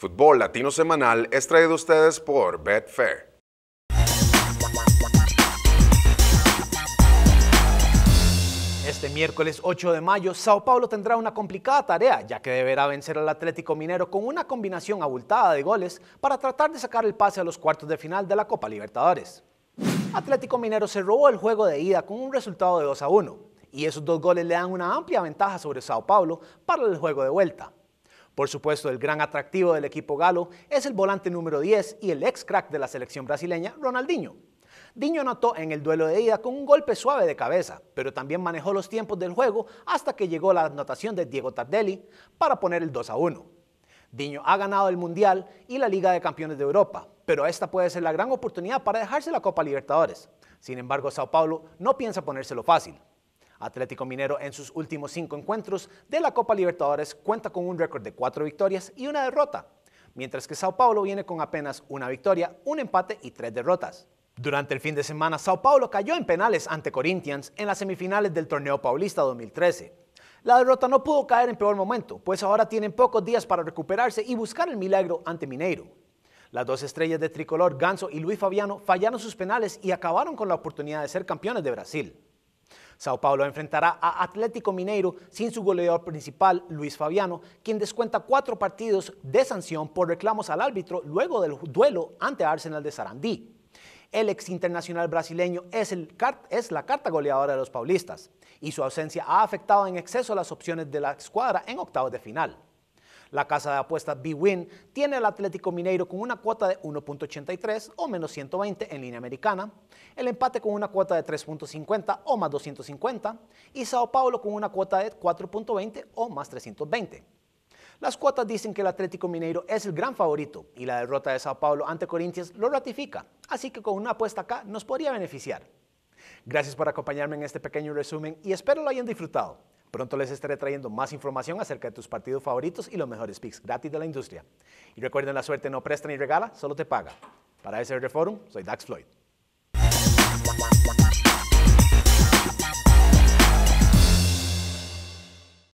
Fútbol Latino Semanal es traído a ustedes por Betfair. Este miércoles 8 de mayo, Sao Paulo tendrá una complicada tarea, ya que deberá vencer al Atlético Minero con una combinación abultada de goles para tratar de sacar el pase a los cuartos de final de la Copa Libertadores. Atlético Minero se robó el juego de ida con un resultado de 2 a 1, y esos dos goles le dan una amplia ventaja sobre Sao Paulo para el juego de vuelta. Por supuesto, el gran atractivo del equipo galo es el volante número 10 y el ex crack de la selección brasileña, Ronaldinho. Diño anotó en el duelo de ida con un golpe suave de cabeza, pero también manejó los tiempos del juego hasta que llegó la anotación de Diego Tardelli para poner el 2 a 1. Diño ha ganado el Mundial y la Liga de Campeones de Europa, pero esta puede ser la gran oportunidad para dejarse la Copa Libertadores. Sin embargo, Sao Paulo no piensa ponérselo fácil. Atlético Minero en sus últimos cinco encuentros de la Copa Libertadores cuenta con un récord de cuatro victorias y una derrota, mientras que Sao Paulo viene con apenas una victoria, un empate y tres derrotas. Durante el fin de semana, Sao Paulo cayó en penales ante Corinthians en las semifinales del torneo paulista 2013. La derrota no pudo caer en peor momento, pues ahora tienen pocos días para recuperarse y buscar el milagro ante Mineiro. Las dos estrellas de tricolor, Ganso y Luis Fabiano, fallaron sus penales y acabaron con la oportunidad de ser campeones de Brasil. Sao Paulo enfrentará a Atlético Mineiro sin su goleador principal, Luis Fabiano, quien descuenta cuatro partidos de sanción por reclamos al árbitro luego del duelo ante Arsenal de Sarandí. El ex internacional brasileño es, es, la carta goleadora de los paulistas y su ausencia ha afectado en exceso las opciones de la escuadra en octavos de final. La casa de apuestas B-Win tiene al Atlético Mineiro con una cuota de 1.83 o menos 120 en línea americana, el empate con una cuota de 3.50 o más 250 y Sao Paulo con una cuota de 4.20 o más 320. Las cuotas dicen que el Atlético Mineiro es el gran favorito y la derrota de Sao Paulo ante Corinthians lo ratifica, así que con una apuesta acá nos podría beneficiar. Gracias por acompañarme en este pequeño resumen y espero lo hayan disfrutado. Pronto les estaré trayendo más información acerca de tus partidos favoritos y los mejores picks gratis de la industria. Y recuerden, la suerte no presta ni regala, solo te paga. Para ese Forum, soy Dax Floyd.